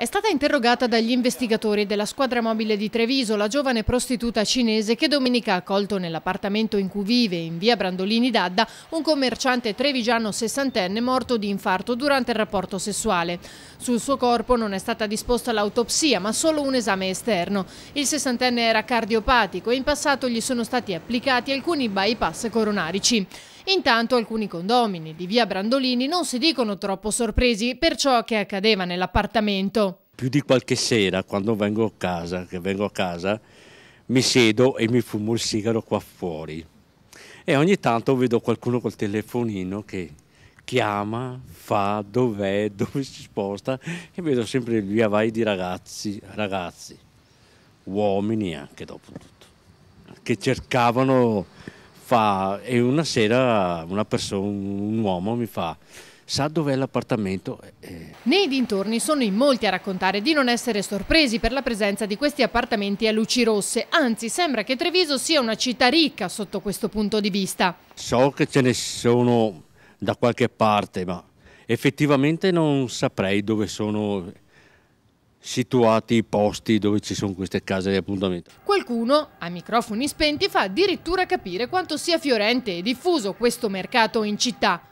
È stata interrogata dagli investigatori della squadra mobile di Treviso la giovane prostituta cinese che domenica ha accolto nell'appartamento in cui vive, in via Brandolini d'Adda, un commerciante trevigiano sessantenne morto di infarto durante il rapporto sessuale. Sul suo corpo non è stata disposta l'autopsia, ma solo un esame esterno. Il sessantenne era cardiopatico e in passato gli sono stati applicati alcuni bypass coronarici. Intanto alcuni condomini di via Brandolini non si dicono troppo sorpresi per ciò che accadeva nell'appartamento. Più di qualche sera, quando vengo a casa, che vengo a casa mi siedo e mi fumo il sigaro qua fuori. E ogni tanto vedo qualcuno col telefonino che chiama, fa, dov'è, dove si sposta e vedo sempre il via vai di ragazzi, ragazzi, uomini anche dopo tutto, che cercavano fa, e una sera una persona, un uomo mi fa sa dov'è l'appartamento. Nei dintorni sono in molti a raccontare di non essere sorpresi per la presenza di questi appartamenti a luci rosse, anzi sembra che Treviso sia una città ricca sotto questo punto di vista. So che ce ne sono da qualche parte, ma effettivamente non saprei dove sono situati i posti dove ci sono queste case di appuntamento. Qualcuno, a microfoni spenti, fa addirittura capire quanto sia fiorente e diffuso questo mercato in città.